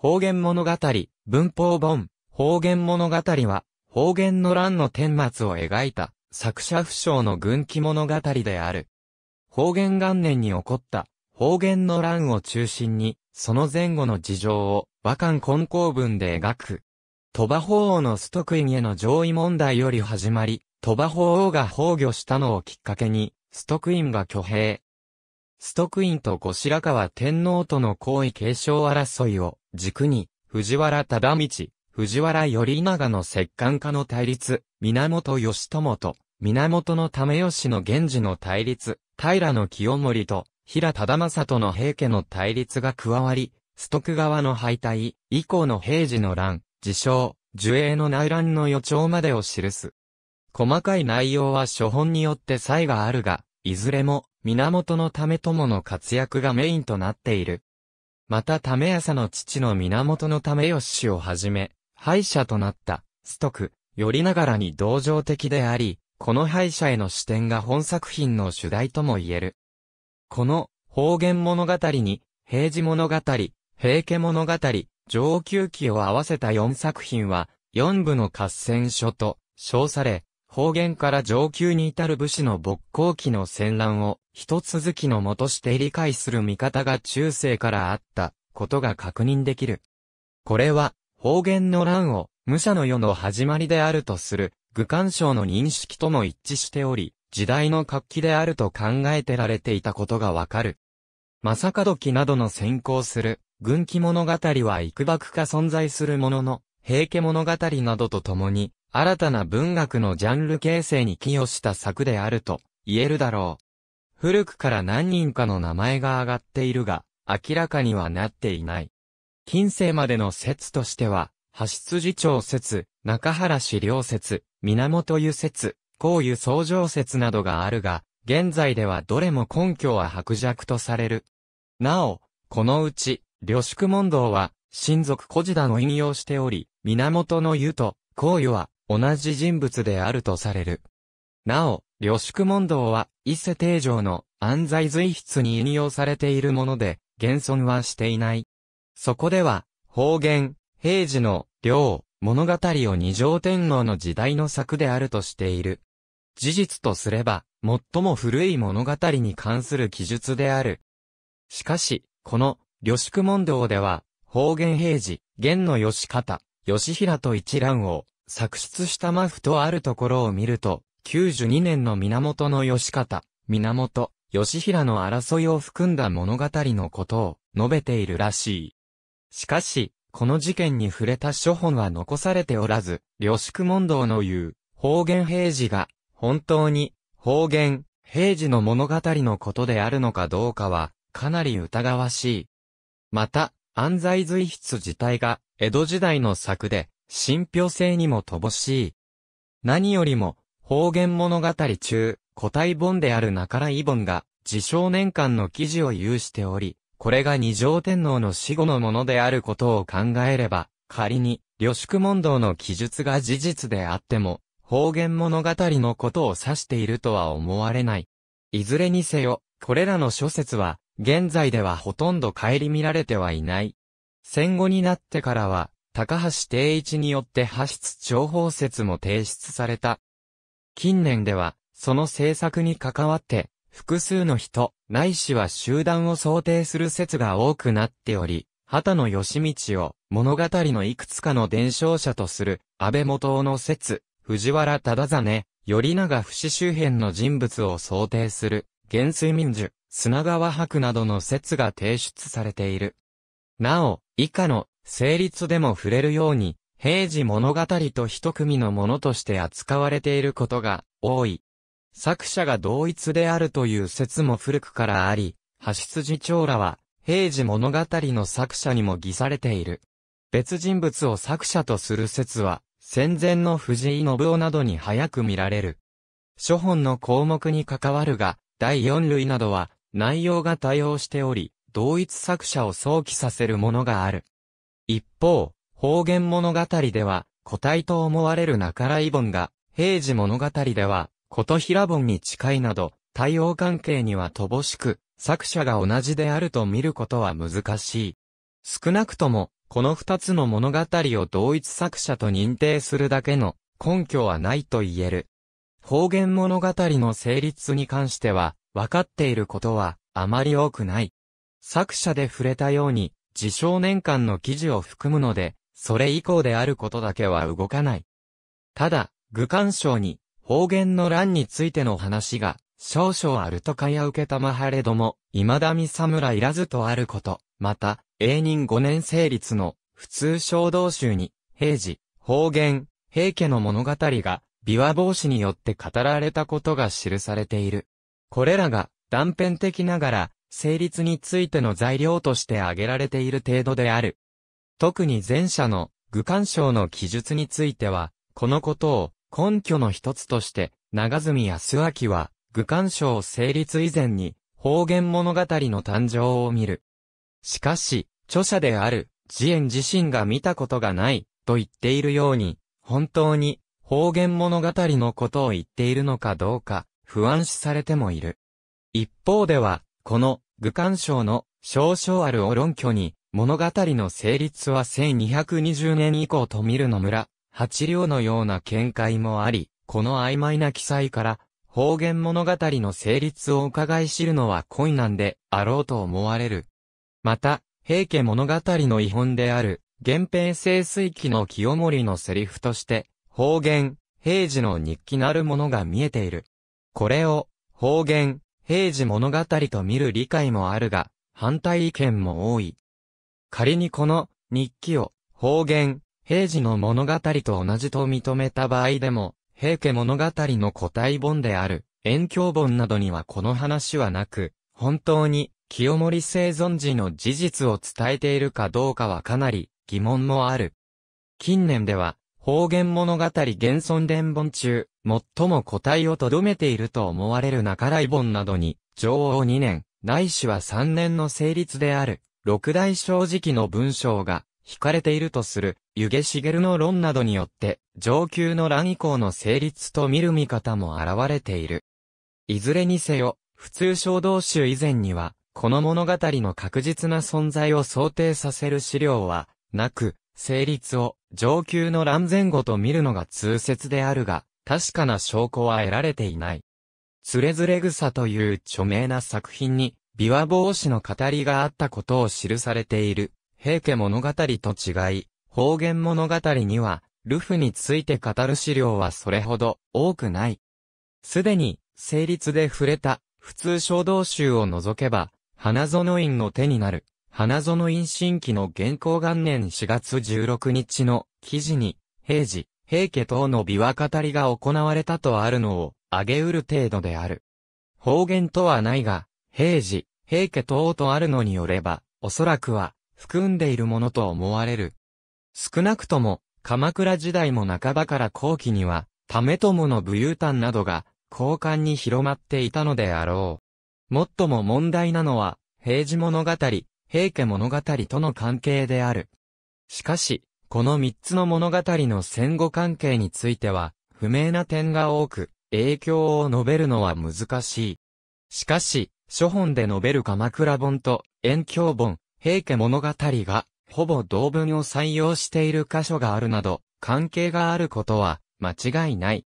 方言物語、文法本、方言物語は、方言の乱の顛末を描いた、作者不詳の軍記物語である。方言元年に起こった、方言の乱を中心に、その前後の事情を、和漢根高文で描く。鳥羽法王のストクインへの上位問題より始まり、鳥羽法王が崩御したのをきっかけに、ストクインが挙兵。ストクインと後白河天皇との皇位継承争いを、軸に、藤原忠道、藤原頼長の摂関家の対立、源義朝と、源の為義の源氏の対立、平の清盛と、平忠政との平家の対立が加わり、須徳川の敗退、以降の平時の乱、自称、樹影の内乱の予兆までを記す。細かい内容は書本によって差異があるが、いずれも、源為朝の活躍がメインとなっている。またため朝の父の源のた為義をはじめ、敗者となった、ストク、よりながらに同情的であり、この敗者への視点が本作品の主題とも言える。この、方言物語に、平治物語、平家物語、上級期を合わせた4作品は、4部の合戦書と、称され、方言から上級に至る武士の勃興期の戦乱を、一続きのもとして理解する見方が中世からあったことが確認できる。これは方言の乱を武者の世の始まりであるとする愚官賞の認識とも一致しており、時代の活気であると考えてられていたことがわかる。正門記などの先行する軍記物語は幾幕か存在するものの、平家物語などと共に、新たな文学のジャンル形成に寄与した作であると言えるだろう。古くから何人かの名前が挙がっているが、明らかにはなっていない。近世までの説としては、橋筋町説、中原史料説、源湯説、高湯創上説などがあるが、現在ではどれも根拠は薄弱とされる。なお、このうち、旅宿問答は、親族小児団を引用しており、源の湯と、高湯は、同じ人物であるとされる。なお、呂宿問答は、伊勢定城の安西随筆に引用されているもので、現存はしていない。そこでは、方言、平時の、領、物語を二条天皇の時代の作であるとしている。事実とすれば、最も古い物語に関する記述である。しかし、この、呂宿問答では、方言平時、元の吉方、吉平と一覧を、作出したマフとあるところを見ると、92年の源義方、源義平の争いを含んだ物語のことを述べているらしい。しかし、この事件に触れた書本は残されておらず、呂宿問答の言う、方言平時が、本当に、方言、平時の物語のことであるのかどうかは、かなり疑わしい。また、安西随筆自体が、江戸時代の作で、信憑性にも乏しい。何よりも、方言物語中、個体本である中良い本が、自称年間の記事を有しており、これが二条天皇の死後のものであることを考えれば、仮に、旅宿問答の記述が事実であっても、方言物語のことを指しているとは思われない。いずれにせよ、これらの諸説は、現在ではほとんど顧みられてはいない。戦後になってからは、高橋定一によって派出情報説も提出された近年では、その制作に関わって、複数の人、ないしは集団を想定する説が多くなっており、畑野義道を物語のいくつかの伝承者とする、安倍元の説、藤原忠真、頼長不死周辺の人物を想定する、元水民樹、砂川博などの説が提出されている。なお、以下の、成立でも触れるように、平時物語と一組のものとして扱われていることが多い。作者が同一であるという説も古くからあり、橋筋長らは、平時物語の作者にも偽されている。別人物を作者とする説は、戦前の藤井信夫などに早く見られる。諸本の項目に関わるが、第四類などは、内容が対応しており、同一作者を想起させるものがある。一方、方言物語では、古体と思われる中来盆が、平時物語では、琴平本に近いなど、対応関係には乏しく、作者が同じであると見ることは難しい。少なくとも、この二つの物語を同一作者と認定するだけの根拠はないと言える。方言物語の成立に関しては、分かっていることはあまり多くない。作者で触れたように、自称年間の記事を含むので、それ以降であることだけは動かない。ただ、愚官賞に、方言の乱についての話が、少々あるとかや受けたまはれども、未だ見侍いらずとあること。また、永仁5年成立の、普通衝動集に、平時、方言、平家の物語が、琵琶帽子によって語られたことが記されている。これらが、断片的ながら、成立についての材料として挙げられている程度である。特に前者の愚官賞の記述については、このことを根拠の一つとして、長住康明は、愚官賞成立以前に、方言物語の誕生を見る。しかし、著者である、ジエン自身が見たことがない、と言っているように、本当に、方言物語のことを言っているのかどうか、不安視されてもいる。一方では、この、愚官賞の、少々あるお論拠に、物語の成立は1220年以降と見るの村、八両のような見解もあり、この曖昧な記載から、方言物語の成立を伺い知るのは困難であろうと思われる。また、平家物語の遺本である、源平清水記の清盛のセリフとして、方言、平時の日記なるものが見えている。これを、方言、平時物語と見る理解もあるが、反対意見も多い。仮にこの日記を方言、平時の物語と同じと認めた場合でも、平家物語の個体本である、遠鏡本などにはこの話はなく、本当に清盛生存時の事実を伝えているかどうかはかなり疑問もある。近年では、方言物語現存伝本中、最も個体をとどめていると思われる中来本などに、上王2年、ないしは3年の成立である、六大正直の文章が惹かれているとする、湯気茂の論などによって、上級の乱以降の成立と見る見方も現れている。いずれにせよ、普通小動集以前には、この物語の確実な存在を想定させる資料は、なく、成立を上級の乱前後と見るのが通説であるが、確かな証拠は得られていない。つれずれ草という著名な作品に、琵琶法師の語りがあったことを記されている、平家物語と違い、方言物語には、ルフについて語る資料はそれほど多くない。すでに、成立で触れた、普通小道集を除けば、花園院の手になる、花園院新規の現行元年4月16日の記事に、平時、平家等の琵琶語りが行われたとあるのを、あげうる程度である。方言とはないが、平時、平家等とあるのによれば、おそらくは、含んでいるものと思われる。少なくとも、鎌倉時代も半ばから後期には、為友の武勇譚などが、交換に広まっていたのであろう。もっとも問題なのは、平時物語、平家物語との関係である。しかし、この三つの物語の戦後関係については、不明な点が多く、影響を述べるのは難しい。しかし、諸本で述べる鎌倉本と、遠鏡本、平家物語が、ほぼ同文を採用している箇所があるなど、関係があることは、間違いない。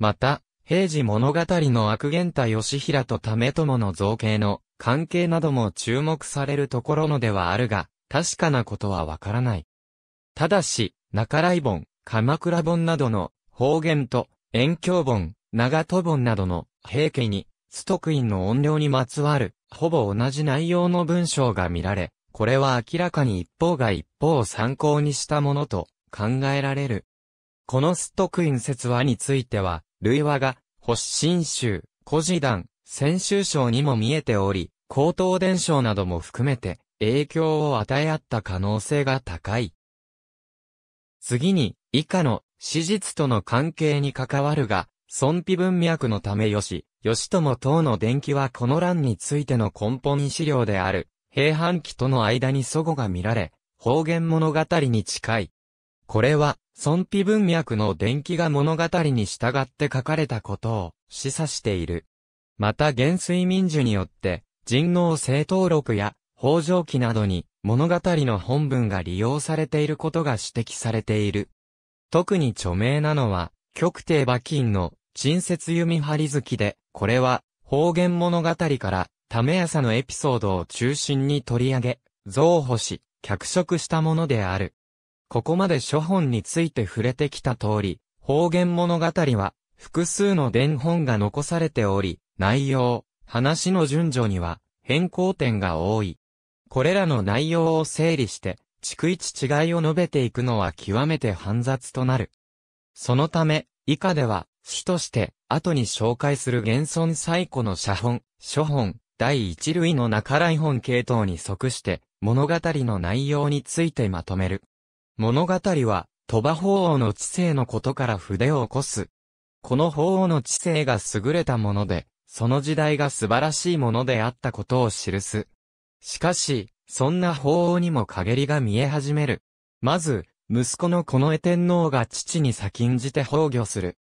また、平時物語の悪源太義平と為朝の造形の関係なども注目されるところのではあるが、確かなことはわからない。ただし、中来本、鎌倉本などの方言と、遠鏡本、長戸本などの平家にトクインの音量にまつわる、ほぼ同じ内容の文章が見られ、これは明らかに一方が一方を参考にしたものと考えられる。このストクイン説話については、類話が、星新集、古事団、先週章にも見えており、高等伝承なども含めて影響を与え合った可能性が高い。次に、以下の史実との関係に関わるが、孫否文脈のためよし、義友等の伝記はこの欄についての根本資料である、平反期との間に祖語が見られ、方言物語に近い。これは、孫否文脈の伝記が物語に従って書かれたことを示唆している。また元水民樹によって、人能正登録や北条記などに物語の本文が利用されていることが指摘されている。特に著名なのは、極帝馬琴の陳説弓張り月で、これは、方言物語から、や朝のエピソードを中心に取り上げ、増補し、脚色したものである。ここまで諸本について触れてきた通り、方言物語は、複数の伝本が残されており、内容、話の順序には、変更点が多い。これらの内容を整理して、逐一違いを述べていくのは極めて煩雑となる。そのため、以下では、主として、後に紹介する現存最古の写本、書本、第一類の中来本系統に即して、物語の内容についてまとめる。物語は、鳥羽法王の知性のことから筆を起こす。この法王の知性が優れたもので、その時代が素晴らしいものであったことを記す。しかし、そんな法王にも陰りが見え始める。まず、息子の近衛天皇が父に先んじて崩御する。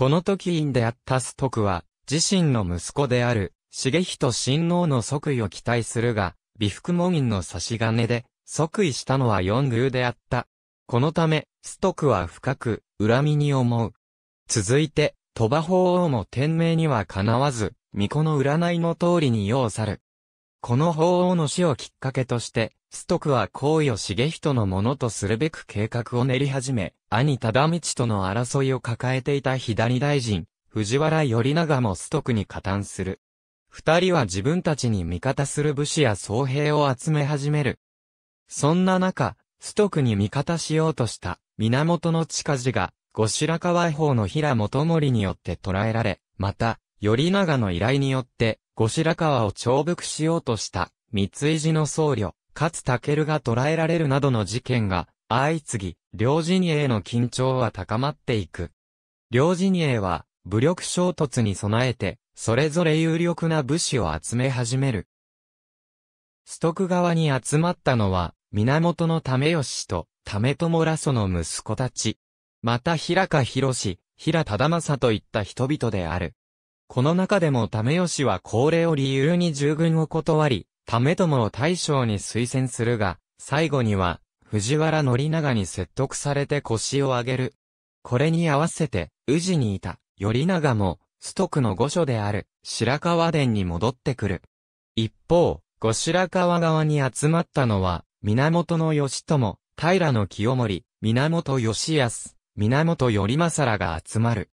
この時院であった崇徳は、自身の息子である、重人親王の即位を期待するが、美福門院の差し金で、即位したのは四宮であった。このため、崇徳は深く、恨みに思う。続いて、鳥羽法王も天命にはかなわず、巫女の占いの通りに要を去る。この法王の死をきっかけとして、ト徳は皇位を重人のものとするべく計画を練り始め、兄忠道との争いを抱えていた左大臣、藤原頼長もト徳に加担する。二人は自分たちに味方する武士や僧兵を集め始める。そんな中、ト徳に味方しようとした源の近寺が、後白河法の平元盛によって捕らえられ、また、頼長の依頼によって、後白河を懲伏しようとした、三井寺の僧侶、勝武が捕らえられるなどの事件が、相次ぎ、両陣営の緊張は高まっていく。両陣営は、武力衝突に備えて、それぞれ有力な武士を集め始める。ストク側に集まったのは、源の為義と、為友らその息子たち。また平賀博士、平忠政といった人々である。この中でも為しは高齢を理由に従軍を断り、為もを大将に推薦するが、最後には、藤原則長に説得されて腰を上げる。これに合わせて、宇治にいた、頼長も、トクの御所である、白川殿に戻ってくる。一方、後白川側に集まったのは、源義朝、平清盛、源義康、源頼政らが集まる。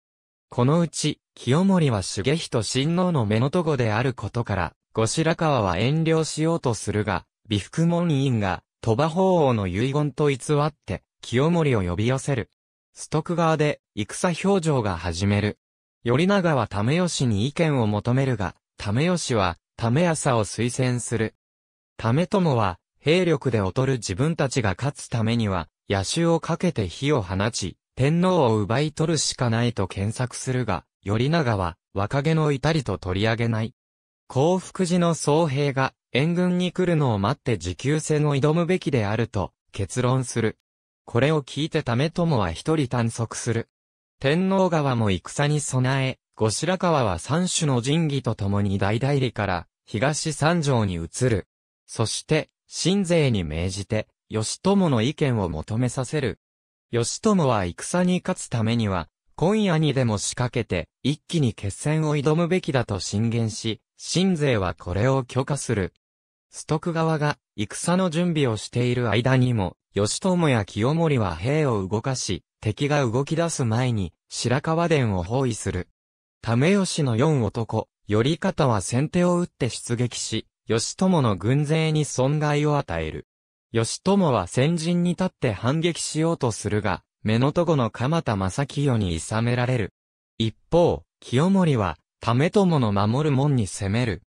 このうち、清盛は重人親王の目の男であることから、後白河は遠慮しようとするが、美福門委員が、鳥羽法王の遺言と偽って、清盛を呼び寄せる。ストク側で、戦表情が始める。頼長は為義に意見を求めるが、為義は、為朝を推薦する。為友は、兵力で劣る自分たちが勝つためには、野衆をかけて火を放ち、天皇を奪い取るしかないと検索するが、頼長は若気の至りと取り上げない。幸福寺の僧兵が援軍に来るのを待って持久戦を挑むべきであると結論する。これを聞いて為もは一人探索する。天皇側も戦に備え、後白河は三種の神器と共に大代理から東三条に移る。そして、新税に命じて、義友の意見を求めさせる。義朝は戦に勝つためには、今夜にでも仕掛けて、一気に決戦を挑むべきだと進言し、新勢はこれを許可する。ト徳側が、戦の準備をしている間にも、義朝や清盛は兵を動かし、敵が動き出す前に、白河殿を包囲する。ため吉の四男、頼方は先手を打って出撃し、義朝の軍勢に損害を与える。義友は先陣に立って反撃しようとするが、目のとこの鎌田正清に諌められる。一方、清盛は、為友の守る門に攻める。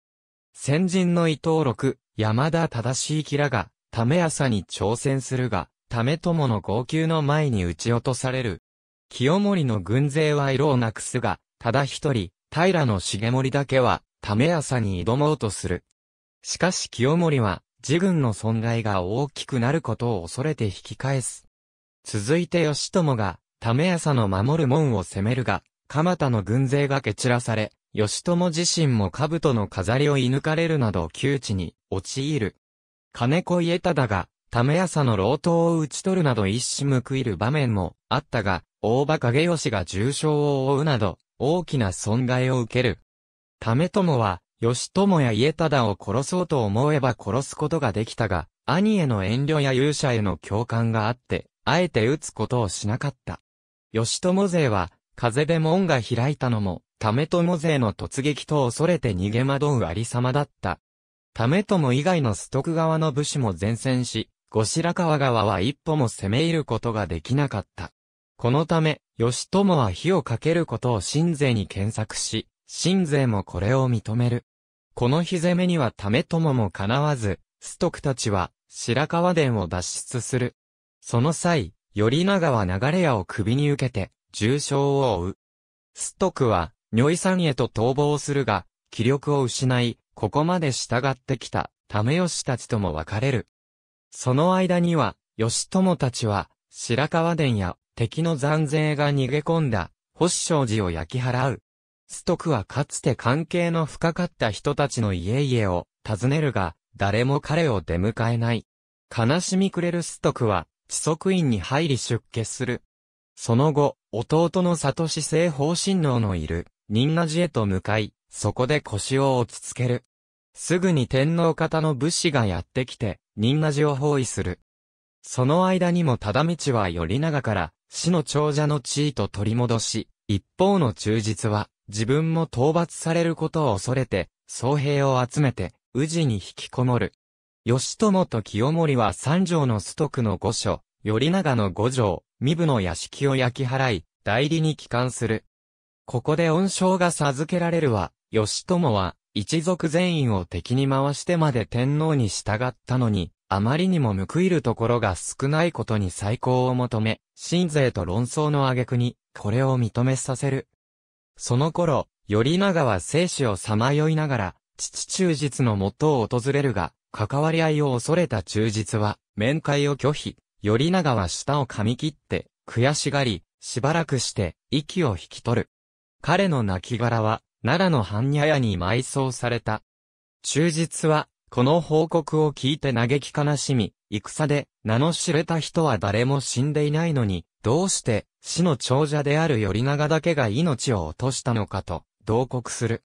先陣の伊藤六、山田正しいらが、為朝に挑戦するが、為友の号泣の前に撃ち落とされる。清盛の軍勢は色をなくすが、ただ一人、平重盛だけは、為朝に挑もうとする。しかし清盛は、自軍の損害が大きくなることを恐れて引き返す。続いて義朝が、為朝の守る門を攻めるが、鎌田の軍勢が蹴散らされ、義朝自身も兜の飾りを射抜かれるなど窮地に陥る。金子家忠が、為朝の老頭を討ち取るなど一矢報いる場面もあったが、大場影義が重傷を負うなど、大きな損害を受ける。為朝は、義友や家忠を殺そうと思えば殺すことができたが、兄への遠慮や勇者への共感があって、あえて撃つことをしなかった。義友勢は、風で門が開いたのも、為友勢の突撃と恐れて逃げ惑うありさまだった。為友以外の須徳側の武士も前線し、後白河川は一歩も攻め入ることができなかった。このため、義友は火をかけることを神勢に検索し、新税もこれを認める。この日攻めにはためともも叶わず、ト徳たちは白河殿を脱出する。その際、頼長は流れ屋を首に受けて、重傷を負う。ト徳は、如意山へと逃亡するが、気力を失い、ここまで従ってきた、為義たちとも別れる。その間には、義友たちは、白河殿や敵の残勢が逃げ込んだ、保守正寺を焼き払う。ストクはかつて関係の深かった人たちの家々を訪ねるが、誰も彼を出迎えない。悲しみくれるストクは、知足院に入り出家する。その後、弟の里志聖方神王のいる、仁和寺へと向かい、そこで腰を落ち着ける。すぐに天皇方の武士がやってきて、仁和寺を包囲する。その間にも忠道は頼長から、死の長者の地位と取り戻し、一方の忠実は、自分も討伐されることを恐れて、僧兵を集めて、宇治に引きこもる。義友と清盛は三条の須徳の御所、頼長の五条、身分の屋敷を焼き払い、代理に帰還する。ここで恩賞が授けられるは、義友は、一族全員を敵に回してまで天皇に従ったのに、あまりにも報いるところが少ないことに最高を求め、新税と論争の挙句に、これを認めさせる。その頃、頼長は生死をさまよいながら、父忠実のもとを訪れるが、関わり合いを恐れた忠実は、面会を拒否。頼長は舌を噛み切って、悔しがり、しばらくして、息を引き取る。彼の亡骸は、奈良の般若屋に埋葬された。忠実は、この報告を聞いて嘆き悲しみ、戦で名の知れた人は誰も死んでいないのに、どうして死の長者である頼長だけが命を落としたのかと、同国する。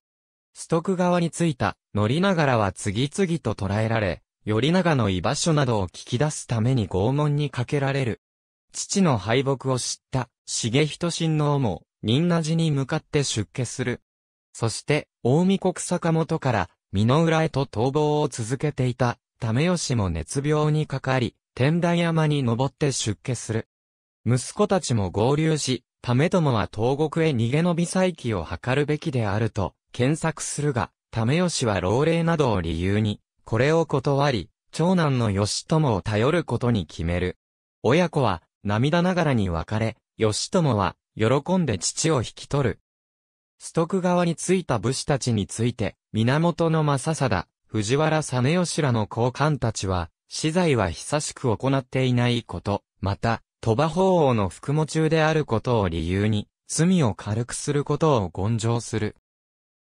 ストク側についた乗らは次々と捕らえられ、頼長の居場所などを聞き出すために拷問にかけられる。父の敗北を知った、重人親王も、仁和寺に向かって出家する。そして、大見国坂本から、美濃浦へと逃亡を続けていた、為吉も熱病にかかり、天台山に登って出家する。息子たちも合流し、為友は東国へ逃げ延び再起を図るべきであると、検索するが、為吉は老齢などを理由に、これを断り、長男の義友を頼ることに決める。親子は、涙ながらに別れ、義友は、喜んで父を引き取る。ストク側についた武士たちについて、源の正貞、藤原実吉らの高官たちは、資材は久しく行っていないこと、また、鳥羽法王の服務中であることを理由に、罪を軽くすることを言上する。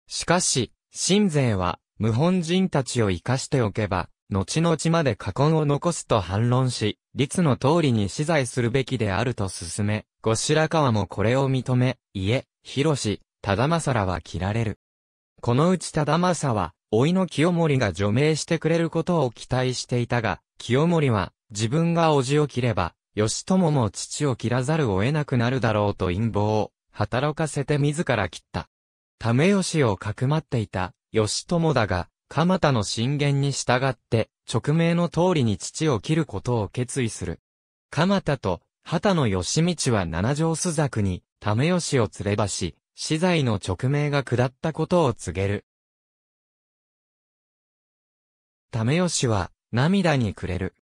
しかし、新税は、無本人たちを生かしておけば、後々まで過根を残すと反論し、律の通りに資材するべきであると進め、後白河もこれを認め、家、広し、忠政らは切られる。このうち忠政は、老いの清盛が除名してくれることを期待していたが、清盛は、自分が叔父を切れば、義朝も父を切らざるを得なくなるだろうと陰謀を、働かせて自ら切った。為義をかくまっていた、義朝だが、鎌田の進言に従って、直命の通りに父を切ることを決意する。鎌田と、畑の義道は七条朱雀に、為義を連れ出し、死罪の直命が下ったことを告げる。ためよしは、涙にくれる。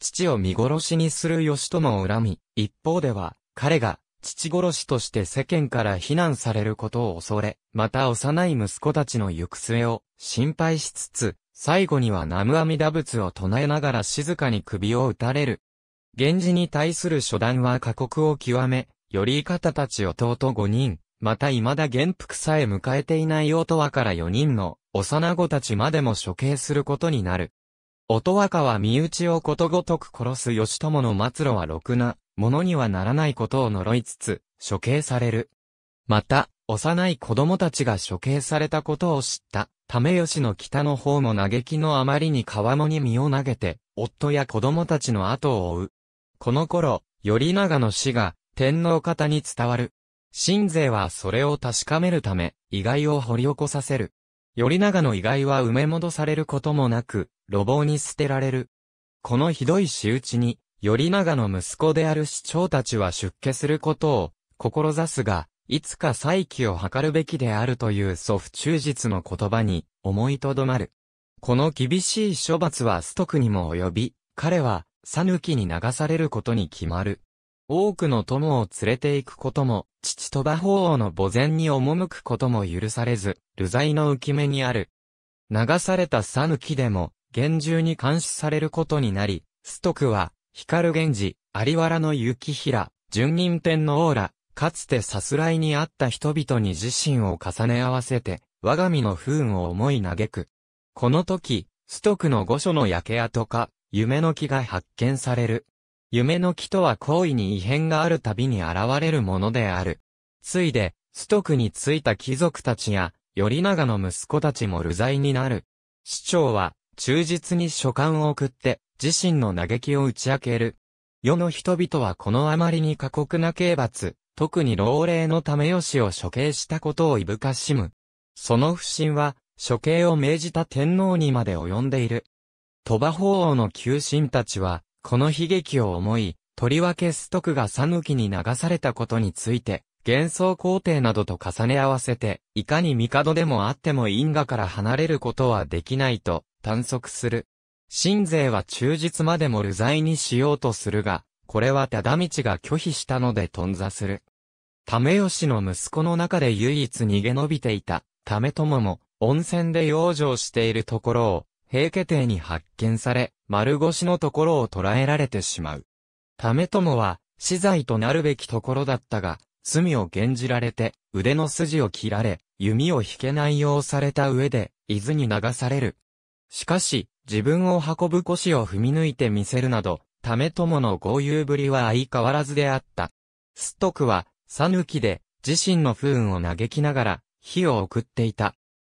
父を見殺しにする義とを恨み、一方では、彼が、父殺しとして世間から非難されることを恐れ、また幼い息子たちの行く末を心配しつつ、最後には南無阿弥陀仏を唱えながら静かに首を打たれる。源氏に対する初段は過酷を極め、より方たち弟5人、また未だ元服さえ迎えていない音羽から4人の幼子たちまでも処刑することになる。音羽は身内をことごとく殺す義友の末路はろくな、ものにはならないことを呪いつつ、処刑される。また、幼い子供たちが処刑されたことを知った、ため吉の北の方も嘆きのあまりに川野に身を投げて、夫や子供たちの後を追う。この頃、頼長の死が、天皇方に伝わる。新勢はそれを確かめるため、意外を掘り起こさせる。頼長の意外は埋め戻されることもなく、路傍に捨てられる。このひどい仕打ちに、頼長の息子である市長たちは出家することを、志すが、いつか再起を図るべきであるという祖父忠実の言葉に思いとどまる。この厳しい処罰はストクにも及び、彼は、さぬきに流されることに決まる。多くの友を連れて行くことも、父と羽法王の墓前に赴くことも許されず、流罪の浮き目にある。流された讃岐でも、厳重に監視されることになり、ト徳は、光源氏、有原の雪平、順人天のオーラ、かつてさすらいにあった人々に自身を重ね合わせて、我が身の不運を思い嘆く。この時、ト徳の御所の焼け跡か、夢の木が発見される。夢の木とは行為に異変があるたびに現れるものである。ついで、ストクについた貴族たちや、頼長の息子たちも流罪になる。市長は、忠実に書簡を送って、自身の嘆きを打ち明ける。世の人々はこのあまりに過酷な刑罰、特に老齢のためよしを処刑したことをいぶかしむ。その不信は、処刑を命じた天皇にまで及んでいる。鳥羽法皇の旧臣たちは、この悲劇を思い、とりわけストクが讃岐に流されたことについて、幻想皇帝などと重ね合わせて、いかに帝でもあっても因果から離れることはできないと探索する。神勢は忠実までも流罪にしようとするが、これは忠道が拒否したので頓挫する。為義の息子の中で唯一逃げ延びていた、為友も、温泉で養生しているところを、平家邸に発見され、丸腰のところを捕らえられてしまう。為友は、死罪となるべきところだったが、罪を減じられて、腕の筋を切られ、弓を引けないようされた上で、伊豆に流される。しかし、自分を運ぶ腰を踏み抜いてみせるなど、為友の豪遊ぶりは相変わらずであった。ストクは、さぬきで、自身の不運を嘆きながら、火を送っていた。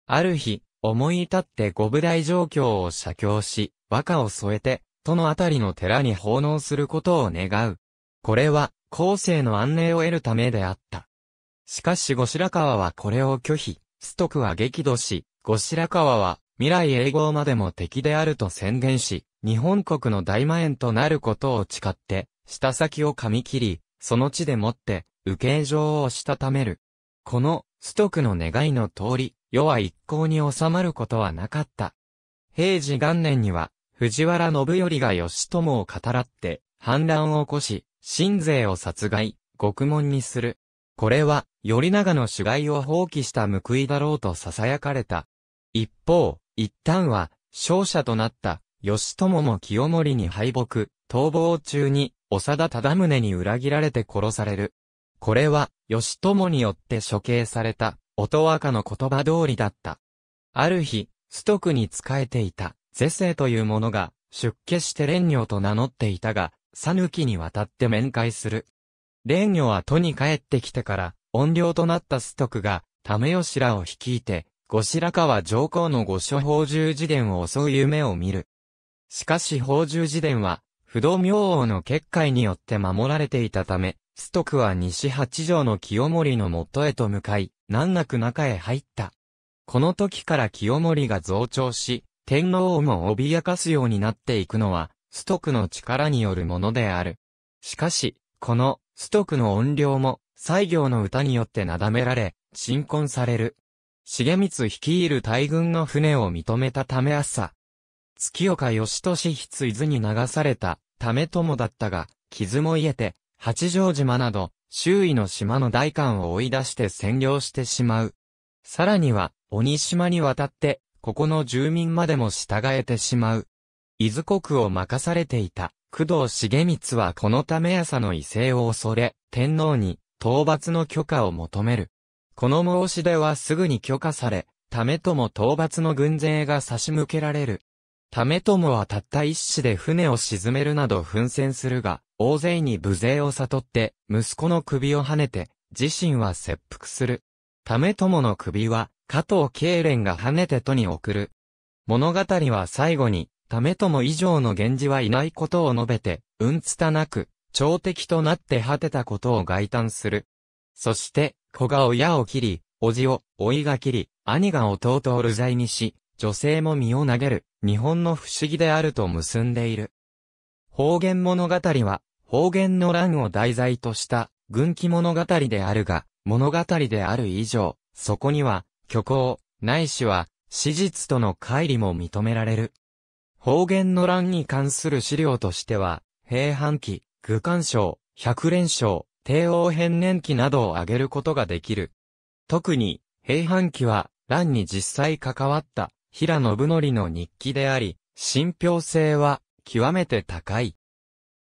ある日、思い至って五部大状況を写経し、和歌を添えて、都のあたりの寺に奉納することを願う。これは、後世の安寧を得るためであった。しかし後白河はこれを拒否、トクは激怒し、後白河は未来永劫までも敵であると宣言し、日本国の大魔延となることを誓って、下先を噛み切り、その地でもって、受刑状をしたためる。この、トクの願いの通り、世は一向に収まることはなかった。平治元年には、藤原信頼が義朝を語らって、反乱を起こし、新税を殺害、獄門にする。これは、頼長の主害を放棄した報いだろうと囁かれた。一方、一旦は、勝者となった、義朝も清盛に敗北、逃亡中に、長田忠宗に裏切られて殺される。これは、義朝によって処刑された、音若の言葉通りだった。ある日、ストクに仕えていた、ゼセという者が、出家して蓮女と名乗っていたが、さぬきに渡って面会する。蓮女は都に帰ってきてから、怨霊となったストクが、ためよしらを率いて、後白河上皇の御所宝珠寺伝を襲う夢を見る。しかし宝珠寺伝は、不動明王の結界によって守られていたため、ストクは西八条の清盛の元へと向かい、難なく中へ入った。この時から清盛が増長し、天皇をも脅かすようになっていくのは、ストクの力によるものである。しかし、この、ストクの怨霊も、西行の歌によってなだめられ、鎮魂される。重光率いる大軍の船を認めたため朝、月岡義年筆伊豆に流された、ため友だったが、傷も癒えて、八丈島など、周囲の島の大艦を追い出して占領してしまう。さらには、鬼島に渡って、ここの住民までも従えてしまう。伊豆国を任されていた、工藤重光はこのため朝の威勢を恐れ、天皇に、討伐の許可を求める。この申し出はすぐに許可され、ためとも討伐の軍勢が差し向けられる。為朝はたった一死で船を沈めるなど奮戦するが、大勢に無勢を悟って、息子の首を跳ねて、自身は切腹する。為朝の首は、加藤慶連が跳ねて都に送る。物語は最後に、為朝以上の源氏はいないことを述べて、うんつたなく、朝敵となって果てたことを外嘆する。そして、子が親を切り、叔父を、老いが切り、兄が弟を流罪にし、女性も身を投げる、日本の不思議であると結んでいる。方言物語は、方言の乱を題材とした、軍記物語であるが、物語である以上、そこには、虚構、ないしは、史実との乖離も認められる。方言の乱に関する資料としては、平反記、愚官章、百連章、帝王変年記などを挙げることができる。特に、平反記は、乱に実際関わった平信則の日記であり、信憑性は極めて高い。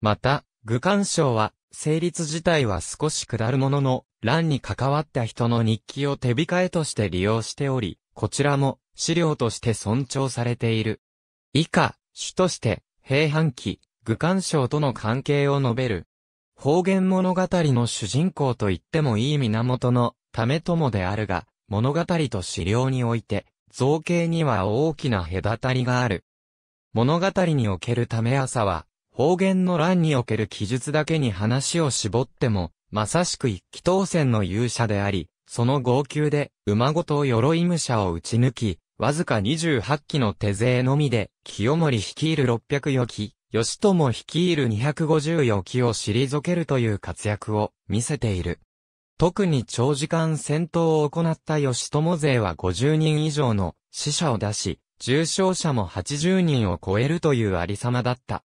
また、愚官賞は、成立自体は少し下るものの、乱に関わった人の日記を手控えとして利用しており、こちらも資料として尊重されている。以下、主として、平反期、愚官賞との関係を述べる。方言物語の主人公と言ってもいい源のためともであるが、物語と資料において、造形には大きな隔たりがある。物語におけるため朝は、方言の乱における記述だけに話を絞っても、まさしく一気当選の勇者であり、その号泣で、馬ごと鎧武者を打ち抜き、わずか28機の手勢のみで、清盛率いる600余機、義友率いる250余機を退けるという活躍を見せている。特に長時間戦闘を行った義友勢は50人以上の死者を出し、重傷者も80人を超えるというありさまだった。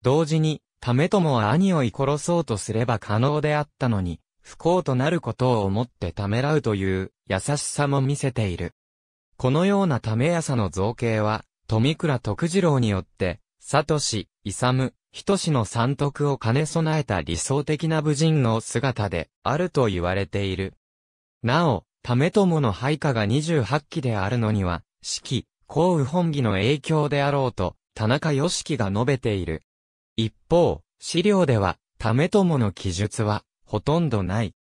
同時に、ためとは兄を殺そうとすれば可能であったのに、不幸となることを思ってためらうという優しさも見せている。このような為朝の造形は、富倉徳次郎によってサトシ、イサム、ヒトシの三徳を兼ね備えた理想的な武人の姿であると言われている。なお、為モの配下が28期であるのには、四季、幸雨本義の影響であろうと、田中義樹が述べている。一方、資料では、為モの記述は、ほとんどない。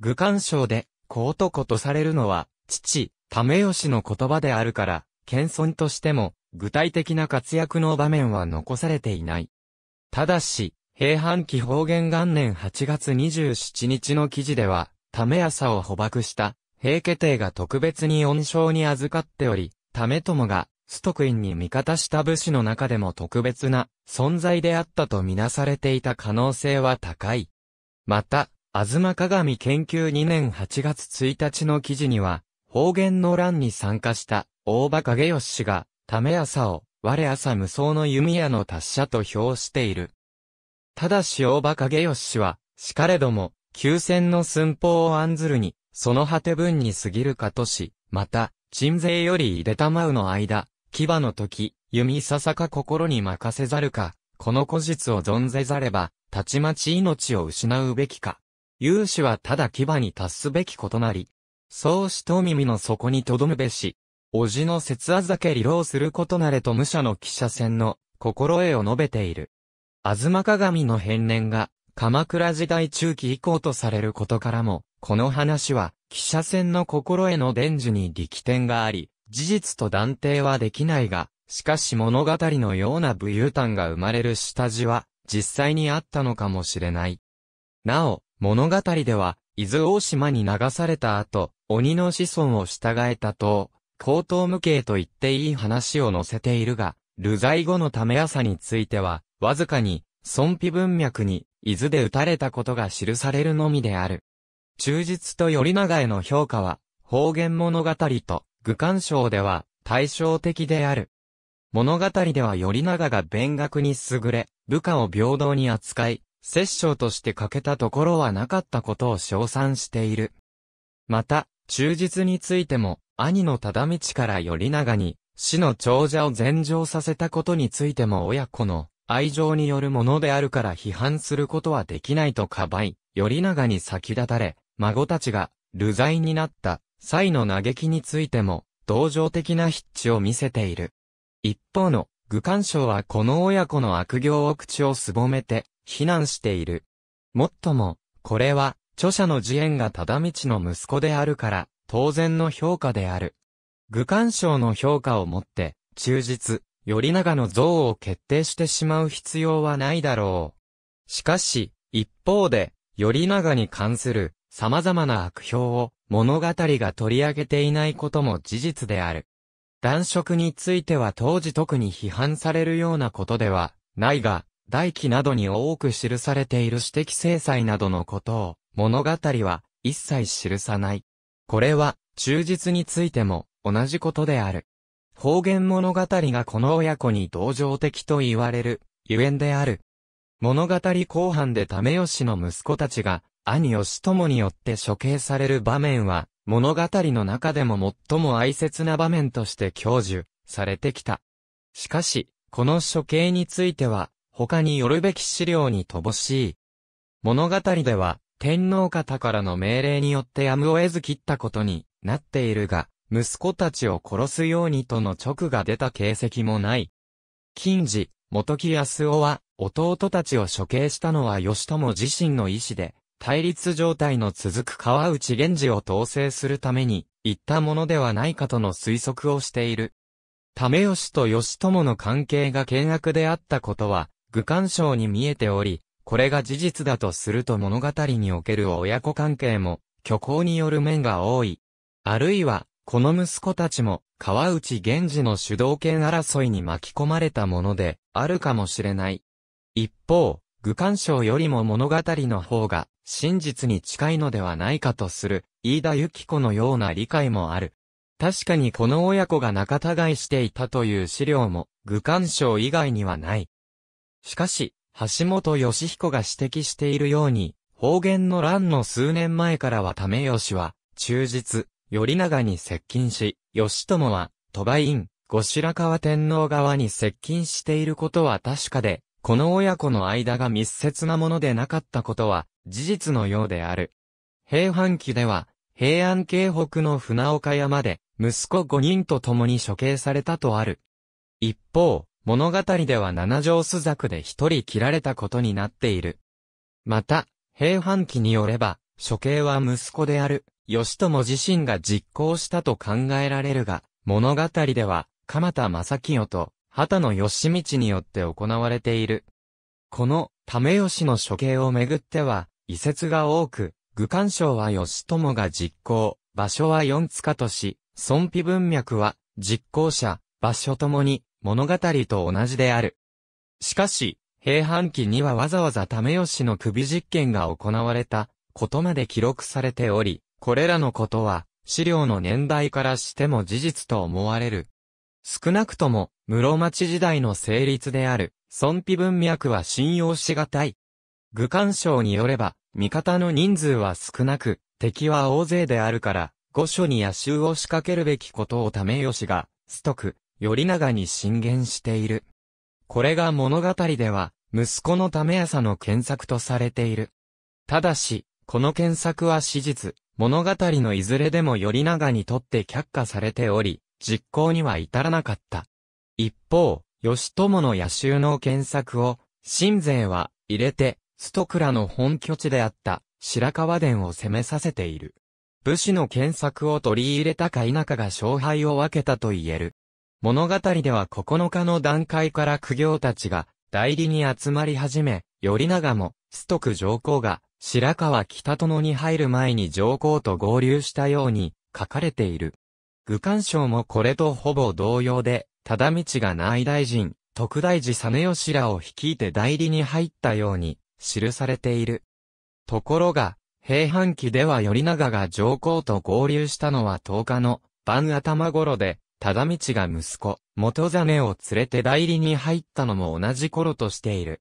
愚官賞で、小男とされるのは、父、為義の言葉であるから、謙遜としても、具体的な活躍の場面は残されていない。ただし、平安期方言元年8月27日の記事では、ため朝を捕獲した、平家帝が特別に恩賞に預かっており、ため友が、崇徳院に味方した武士の中でも特別な存在であったとみなされていた可能性は高い。また、あずま鏡研究2年8月1日の記事には、方言の乱に参加した大場影義が、ため朝を、我朝無双の弓矢の達者と評している。ただし大馬影義氏は、しかれども、急戦の寸法を案ずるに、その果て分に過ぎるかとし、また、鎮税よりいでたまうの間、牙の時、弓ささか心に任せざるか、この古実を存ぜざれば、たちまち命を失うべきか。勇士はただ牙に達すべきことなり、そうしと耳の底にとどむべし、おじの節あざけ利用することなれと武者の記者戦の心得を述べている。かが鏡の変年が鎌倉時代中期以降とされることからも、この話は、記者戦の心得の伝授に力点があり、事実と断定はできないが、しかし物語のような武勇譚が生まれる下地は、実際にあったのかもしれない。なお、物語では、伊豆大島に流された後、鬼の子孫を従えたと、口頭無形と言っていい話を載せているが、流罪後のため朝については、わずかに、尊卑文脈に、伊豆で打たれたことが記されるのみである。忠実と頼長への評価は、方言物語と、愚観賞では、対照的である。物語では頼長が勉学に優れ、部下を平等に扱い、摂政として欠けたところはなかったことを称賛している。また、忠実についても、兄の忠道から頼長に、死の長者を禅上させたことについても親子の愛情によるものであるから批判することはできないとかばい、頼長に先立たれ、孫たちが、流罪になった、際の嘆きについても、同情的な筆致を見せている。一方の、愚官賞はこの親子の悪行を口をすぼめて、非難している。もっとも、これは、著者の次元が忠道の息子であるから、当然の評価である。愚官賞の評価をもって、忠実、頼長の像を決定してしまう必要はないだろう。しかし、一方で、頼長に関する様々な悪評を物語が取り上げていないことも事実である。男色については当時特に批判されるようなことではないが、大記などに多く記されている私的制裁などのことを物語は一切記さない。これは、忠実についても、同じことである。方言物語がこの親子に同情的と言われる、ゆえんである。物語後半で為義の息子たちが、兄義友によって処刑される場面は、物語の中でも最も哀切な場面として享受されてきた。しかし、この処刑については、他によるべき資料に乏しい。物語では、天皇方からの命令によってやむを得ず切ったことになっているが、息子たちを殺すようにとの直が出た形跡もない。近次、元木康夫は、弟たちを処刑したのは義友自身の意志で、対立状態の続く川内源氏を統制するために、行ったものではないかとの推測をしている。為義と義友の関係が険悪であったことは、愚官省に見えており、これが事実だとすると物語における親子関係も、虚構による面が多い。あるいは、この息子たちも、川内源氏の主導権争いに巻き込まれたもので、あるかもしれない。一方、愚官賞よりも物語の方が、真実に近いのではないかとする、飯田由紀子のような理解もある。確かにこの親子が仲違いしていたという資料も、愚官賞以外にはない。しかし、橋本義彦が指摘しているように、方言の乱の数年前からは為義は、忠実、頼長に接近し、義朝は、鳥羽院、後白河天皇側に接近していることは確かで、この親子の間が密接なものでなかったことは、事実のようである。平安期では、平安京北の船岡山で、息子5人と共に処刑されたとある。一方、物語では七条朱雀で一人切られたことになっている。また、平反期によれば、処刑は息子である、義朝自身が実行したと考えられるが、物語では、鎌田正清と、畑野義道によって行われている。この、為義の処刑をめぐっては、遺説が多く、愚官省は義朝が実行、場所は四塚とし、尊卑文脈は、実行者、場所ともに、物語と同じである。しかし、平反期にはわざわざ為しの首実験が行われたことまで記録されており、これらのことは資料の年代からしても事実と思われる。少なくとも、室町時代の成立である、尊卑文脈は信用しがたい。愚官省によれば、味方の人数は少なく、敵は大勢であるから、御所に野襲を仕掛けるべきことを為しが、ストク、頼長に進言している。これが物語では、息子の為朝の検索とされている。ただし、この検索は史実、物語のいずれでも頼長にとって却下されており、実行には至らなかった。一方、義友の野州の検索を、新税は入れて、ストクラの本拠地であった白川殿を攻めさせている。武士の検索を取り入れたか否かが勝敗を分けたと言える。物語では9日の段階から苦行たちが代理に集まり始め、頼長も、須徳上皇が、白川北殿に入る前に上皇と合流したように書かれている。愚官賞もこれとほぼ同様で、忠道が内大臣、特大寺実吉らを率いて代理に入ったように記されている。ところが、平反期では頼長が上皇と合流したのは10日の晩頭頃で、忠道が息子、元実を連れて代理に入ったのも同じ頃としている。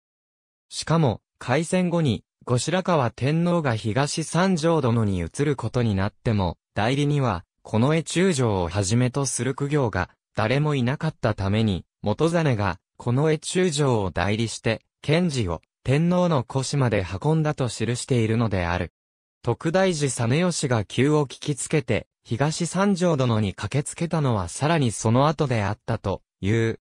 しかも、開戦後に、後白河天皇が東三条殿に移ることになっても、代理には、この絵中将をはじめとする苦行が、誰もいなかったために、元実が、この絵中将を代理して、賢治を、天皇の腰まで運んだと記しているのである。徳大寺実吉が急を聞きつけて、東三条殿に駆けつけたのはさらにその後であったという。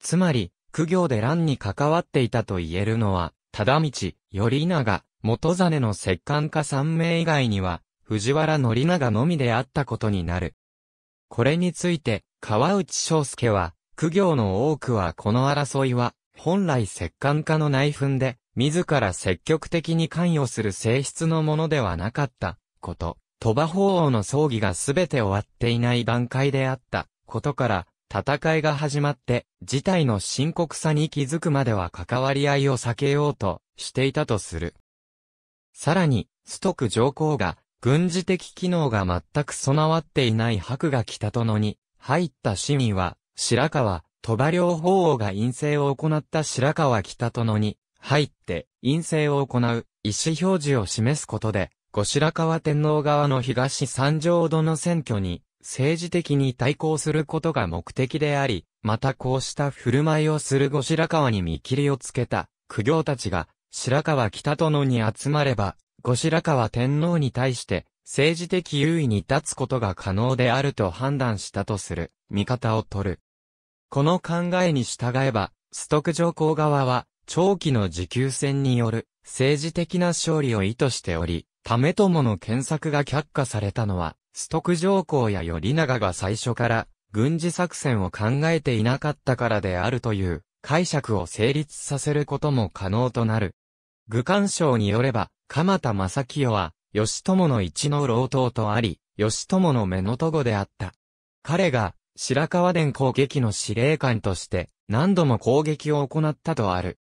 つまり、苦行で乱に関わっていたと言えるのは、忠道、頼長、元真の摂関家三名以外には、藤原則長のみであったことになる。これについて、川内章介は、苦行の多くはこの争いは、本来摂関家の内紛で、自ら積極的に関与する性質のものではなかったこと、鳥羽法王の葬儀が全て終わっていない段階であったことから、戦いが始まって、事態の深刻さに気づくまでは関わり合いを避けようとしていたとする。さらに、ストク上皇が、軍事的機能が全く備わっていない白が北殿に、入った市民は、白川、鳥羽両方王が陰性を行った白川北殿に、入って、陰性を行う、意思表示を示すことで、後白河天皇側の東三条殿の選挙に、政治的に対抗することが目的であり、またこうした振る舞いをする後白河に見切りをつけた、苦行たちが、白河北殿に集まれば、後白河天皇に対して、政治的優位に立つことが可能であると判断したとする、見方を取る。この考えに従えば、ストク上皇側は、長期の持久戦による政治的な勝利を意図しており、為朝の検索が却下されたのは、ストク上皇や頼長が最初から軍事作戦を考えていなかったからであるという解釈を成立させることも可能となる。愚官賞によれば、鎌田正清は、義友の一の老頭とあり、義友の目の友であった。彼が、白川殿攻撃の司令官として、何度も攻撃を行ったとある。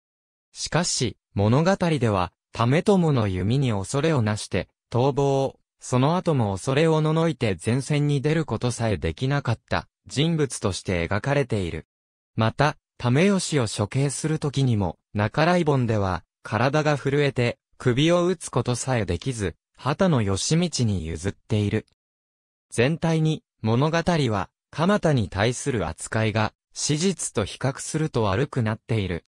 しかし、物語では、たともの弓に恐れをなして、逃亡、その後も恐れをののいて前線に出ることさえできなかった人物として描かれている。また、たよしを処刑するときにも、中来本では、体が震えて、首を打つことさえできず、畑野義道に譲っている。全体に、物語は、鎌田に対する扱いが、史実と比較すると悪くなっている。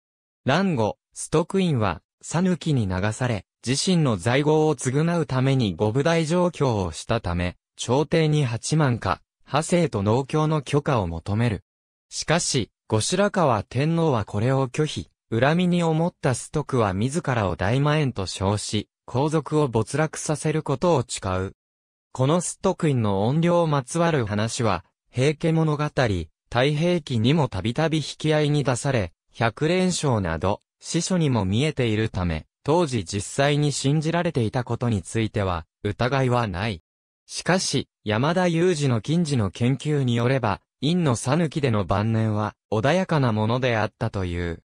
乱語、ストクインは、サヌキに流され、自身の在業を償うために五部大状況をしたため、朝廷に八万か、派生と農協の許可を求める。しかし、後白河天皇はこれを拒否、恨みに思ったストクは自らを大魔円と称し、皇族を没落させることを誓う。このストクインの怨霊をまつわる話は、平家物語、太平記にもたびたび引き合いに出され、百連勝など、司書にも見えているため、当時実際に信じられていたことについては、疑いはない。しかし、山田裕二の近似の研究によれば、陰の讃岐での晩年は、穏やかなものであったという。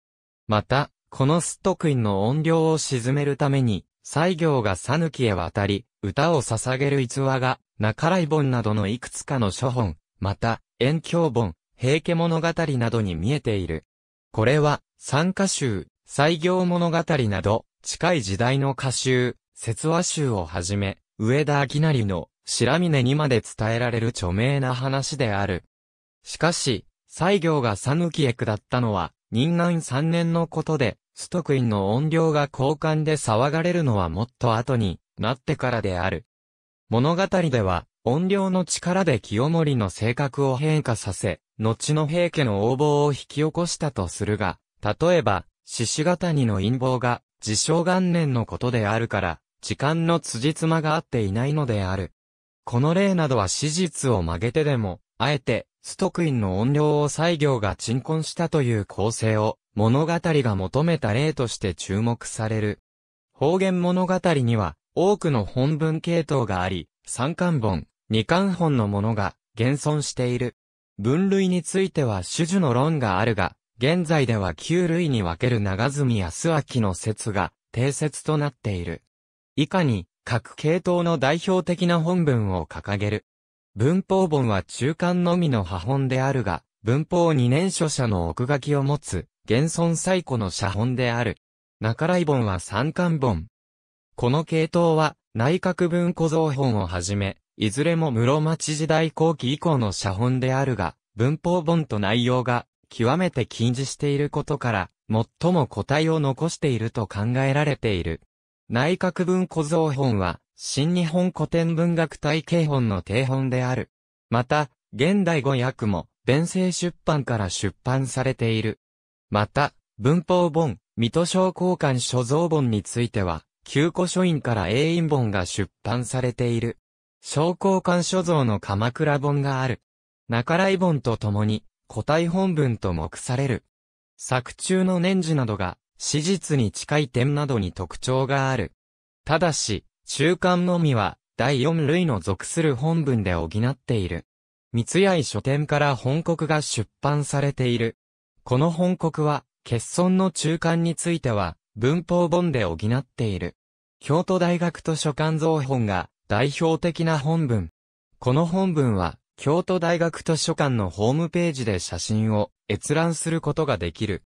また、このストクインの音量を沈めるために、西行が讃岐へ渡り、歌を捧げる逸話が、中来本などのいくつかの書本、また、遠鏡本、平家物語などに見えている。これは、参加集、西行物語など、近い時代の歌集、説話集をはじめ、上田明成の白峰にまで伝えられる著名な話である。しかし、西行が讃岐へ下ったのは、任南三年のことで、ストクインの音量が交換で騒がれるのはもっと後になってからである。物語では、音量の力で清盛の性格を変化させ、後の平家の横暴を引き起こしたとするが、例えば、獅子型にの陰謀が、自称元年のことであるから、時間の辻褄が合っていないのである。この例などは史実を曲げてでも、あえて、ストクインの怨霊を西行が鎮魂したという構成を、物語が求めた例として注目される。方言物語には、多くの本文系統があり、三巻本、二巻本のものが、現存している。分類については種々の論があるが、現在では9類に分ける長住康明の説が定説となっている。以下に各系統の代表的な本文を掲げる。文法本は中間のみの破本であるが、文法二年書者の奥書きを持つ、現存最古の写本である。中来本は三巻本。この系統は、内閣文庫造本をはじめ、いずれも室町時代後期以降の写本であるが、文法本と内容が極めて禁止していることから、最も個体を残していると考えられている。内閣文小僧本は、新日本古典文学体系本の定本である。また、現代語訳も、弁政出版から出版されている。また、文法本、水戸商工館所蔵本については、旧古書院から英印本が出版されている。商工館所蔵の鎌倉本がある。中来本とともに、個体本文と目される。作中の年次などが、史実に近い点などに特徴がある。ただし、中間のみは、第4類の属する本文で補っている。三谷書店から本国が出版されている。この本国は、欠損の中間については、文法本で補っている。京都大学図書館造本が代表的な本文。この本文は、京都大学図書館のホームページで写真を閲覧することができる。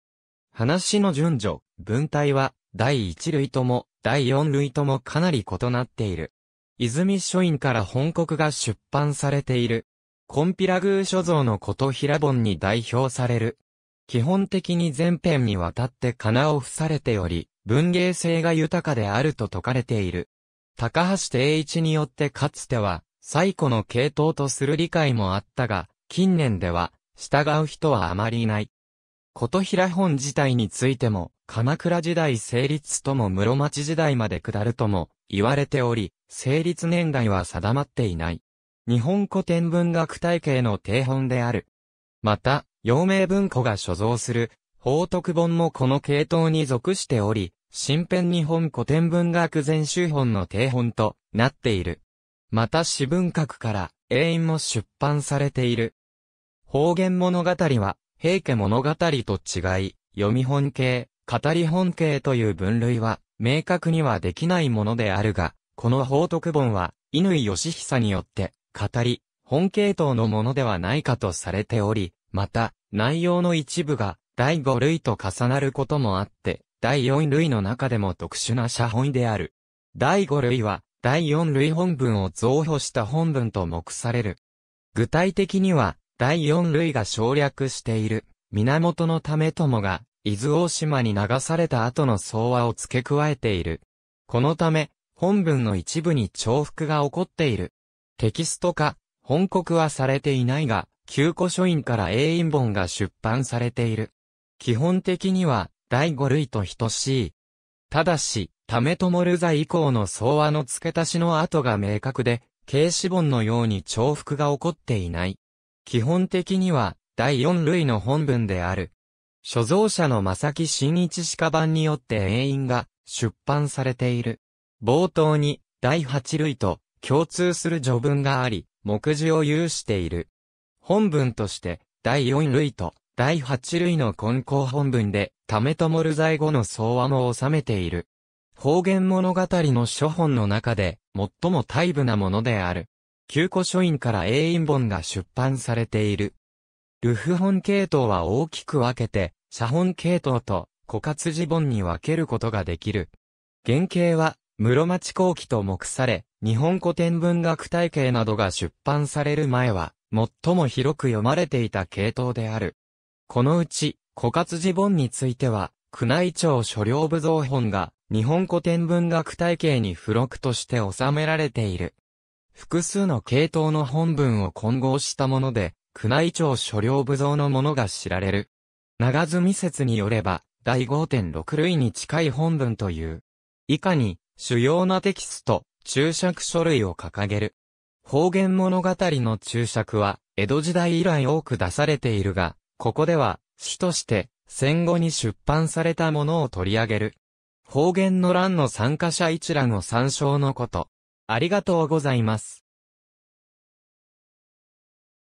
話の順序、文体は、第1類とも、第4類ともかなり異なっている。泉書院から本国が出版されている。コンピラグー書像のこと平本に代表される。基本的に全編にわたって仮名を付されており、文芸性が豊かであると説かれている。高橋定一によってかつては、最古の系統とする理解もあったが、近年では、従う人はあまりいない。琴平本自体についても、鎌倉時代成立とも室町時代まで下るとも言われており、成立年代は定まっていない。日本古典文学体系の定本である。また、陽明文庫が所蔵する、法徳本もこの系統に属しており、新編日本古典文学全集本の定本となっている。また詩文閣から永遠も出版されている。方言物語は、平家物語と違い、読み本形、語り本形という分類は、明確にはできないものであるが、この法徳本は、乾義久によって、語り、本系統のものではないかとされており、また、内容の一部が、第五類と重なることもあって、第四類の中でも特殊な写本である。第五類は、第四類本文を増補した本文と目される。具体的には、第四類が省略している、源のためともが、伊豆大島に流された後の草和を付け加えている。このため、本文の一部に重複が起こっている。テキスト化、本国はされていないが、旧古書院から英印本が出版されている。基本的には、第五類と等しい。ただし、とモル座以降の総和の付け足しの跡が明確で、軽子本のように重複が起こっていない。基本的には、第4類の本文である。所蔵者の正木新一鹿版によって永遠が出版されている。冒頭に、第8類と共通する序文があり、目次を有している。本文として、第4類と第8類の根校本文で、と友留在後の総和も収めている。方言物語の諸本の中で、最も大部なものである。旧古書院から永遠本が出版されている。ルフ本系統は大きく分けて、写本系統と枯渇字本に分けることができる。原型は、室町後期と目され、日本古典文学体系などが出版される前は、最も広く読まれていた系統である。このうち、枯渇字本については、宮内庁所領部造本が日本古典文学体系に付録として収められている。複数の系統の本文を混合したもので、宮内庁所領部像のものが知られる。長住説によれば、第5.6類に近い本文という。以下に、主要なテキスト、注釈書類を掲げる。方言物語の注釈は、江戸時代以来多く出されているが、ここでは、主として、戦後に出版されたものを取り上げる。方言の欄の参加者一覧を参照のこと。ありがとうございます。